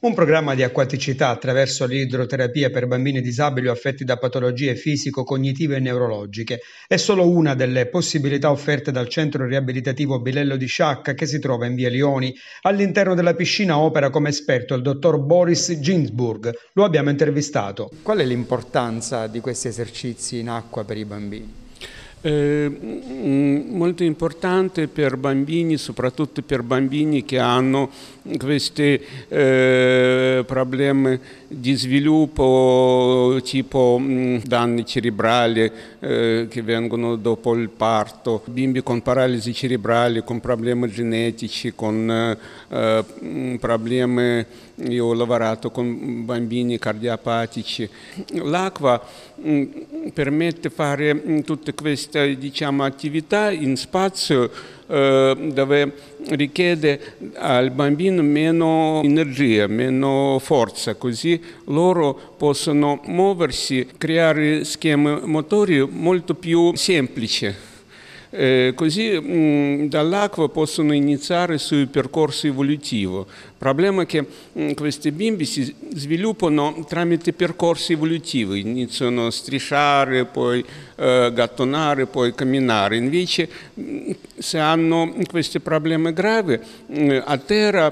Un programma di acquaticità attraverso l'idroterapia per bambini disabili o affetti da patologie fisico-cognitive e neurologiche è solo una delle possibilità offerte dal centro riabilitativo Bilello di Sciacca che si trova in via Lioni. All'interno della piscina opera come esperto il dottor Boris Ginsburg. Lo abbiamo intervistato. Qual è l'importanza di questi esercizi in acqua per i bambini? Eh, mm, molto importante per bambini, soprattutto per bambini che hanno questi eh, problemi di sviluppo tipo danni cerebrali eh, che vengono dopo il parto, bimbi con paralisi cerebrali, con problemi genetici, con eh, problemi, io ho lavorato con bambini cardiopatici. L'acqua permette di fare tutte queste diciamo, attività in spazio eh, dove richiede al bambino meno energia, meno forza, così loro possono muoversi, creare schemi motori molto più semplici. Eh, così mm, dall'acqua possono iniziare il suo percorso evolutivo. Il problema è che mm, questi bimbi si sviluppano tramite percorsi evolutivi, iniziano a strisciare, poi eh, gattonare, poi camminare. Invece se hanno queste problemi gravi, a terra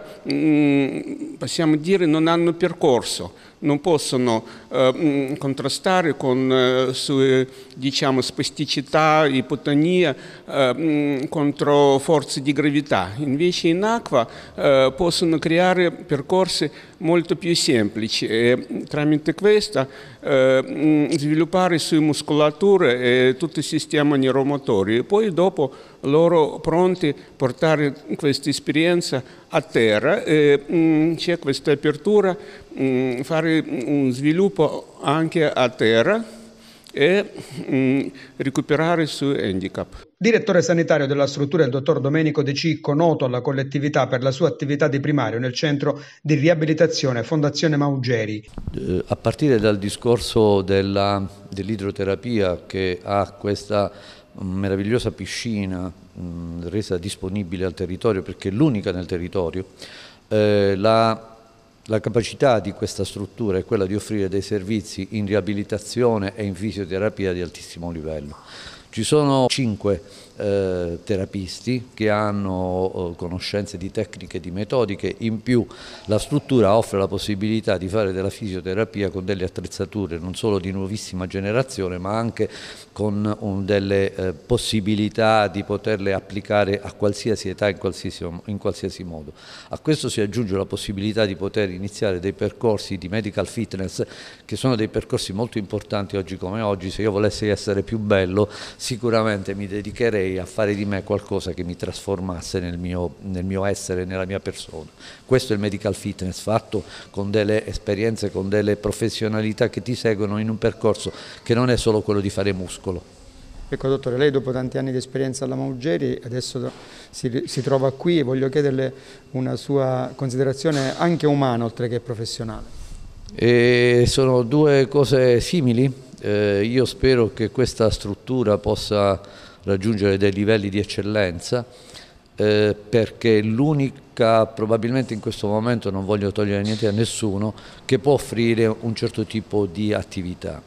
possiamo dire non hanno percorso non possono eh, contrastare con le eh, sue diciamo, spasticità, ipotonia eh, contro forze di gravità. Invece in acqua possono creare percorsi molto più semplici e mm, tramite questa eh, mm, sviluppare su muscolature e tutto il sistema neuromotore. Poi dopo loro pronti a portare questa esperienza a terra, e mm, c'è questa apertura, mh, fare un sviluppo anche a terra e mh, mm, recuperare su handicap. Direttore sanitario della struttura il dottor Domenico De Cicco, noto alla collettività per la sua attività di primario nel centro di riabilitazione Fondazione Maugeri. Eh, a partire dal discorso dell'idroterapia che ha questa mm, meravigliosa piscina mh, mm, resa disponibile al territorio perché è l'unica nel territorio, eh, la la capacità di questa struttura è quella di offrire dei servizi in riabilitazione e in fisioterapia di altissimo livello. Ci sono cinque eh, terapisti che hanno eh, conoscenze di tecniche e di metodiche, in più la struttura offre la possibilità di fare della fisioterapia con delle attrezzature non solo di nuovissima generazione ma anche con um, delle eh, possibilità di poterle applicare a qualsiasi età, in qualsiasi, in qualsiasi modo. A questo si aggiunge la possibilità di poter iniziare dei percorsi di medical fitness che sono dei percorsi molto importanti oggi come oggi, se io volessi essere più bello sicuramente mi dedicherei riuscirei a fare di me qualcosa che mi trasformasse nel mio, nel mio essere, nella mia persona. Questo è il medical fitness fatto con delle esperienze, con delle professionalità che ti seguono in un percorso che non è solo quello di fare muscolo. Ecco dottore, lei dopo tanti anni di esperienza alla Maugeri adesso si, si, trova qui e voglio chiederle una sua considerazione anche umana oltre che professionale. E sono due cose simili, eh, io spero che questa struttura possa raggiungere dei livelli di eccellenza eh, perché l'unica, probabilmente in questo momento non voglio togliere niente a nessuno, che può offrire un certo tipo di attività.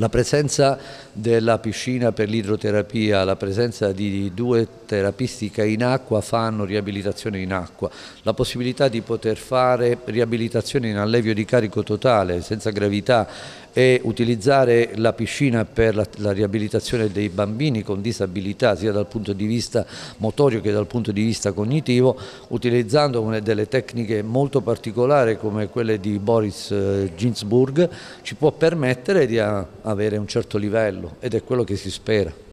La presenza della piscina per l'idroterapia, la presenza di due terapistiche in acqua fanno riabilitazione in acqua, la possibilità di poter fare riabilitazione in allevio di carico totale senza gravità e utilizzare la piscina per la, la riabilitazione dei bambini con disabilità sia dal punto di vista motorio che dal punto di vista cognitivo utilizzando delle tecniche molto particolari come quelle di Boris eh, Ginsburg ci può permettere di avere un certo livello ed è quello che si spera.